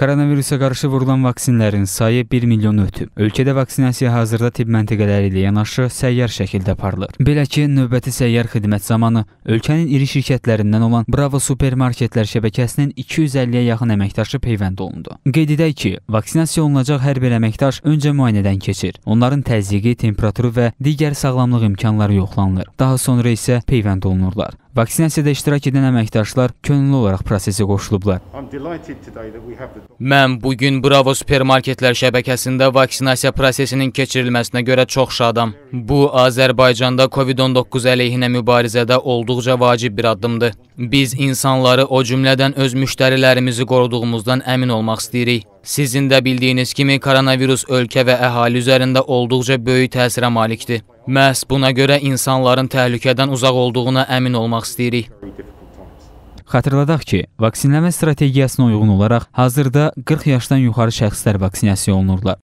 Koronavirusa qarşı vurulan vaksinlərin sayı 1 milyonu ötüb. Ölkədə vaksinasiya hazırda tibb məntəqələri ilə yanaşı səyyar şəkildə aparılır. Belə ki, növbəti səyyar xidmət zamanı ölkənin iri şirkətlərindən olan Bravo supermarketlər şəbəkəsinin 250-yə yaxın əməkdaşı peyvənd olundu. Qeyd edək ki, vaksinasiya olunacaq hər bir əməkdaş öncə müayinədən keçir. Onların təzyiqi, temperaturu və digər sağlamlıq imkanları yoxlanılır. Daha sonra isə peyvənd olunurlar. Vaksinasiyada iştirak edən əməkdaşlar könüllü olaraq prosesə qoşulublar. Mən bu gün Bravo supermarketlər şəbəkəsində vaksinasiya prosesinin keçirilməsinə görə çox şadam. Bu Azərbaycanda COVID-19 əleyhinə mübarizədə olduqca vacib bir addımdır. Biz insanları, o cümlədən öz müştərilərimizi qoruduğumuzdan əmin olmaq istəyirik. Sizin də bildiyiniz kimi koronavirus ölkə və əhali üzərində olduqca böyük təsirə malikdir. Məhz buna görə insanların təhlükədən uzaq olduğuna əmin olmaq istəyirik. Xatırladaq ki, vaksinləmə strategiyasına uyğun olaraq hazırda 40 yaşdan yuxarı şəxslər vaksinasiya olunurlar.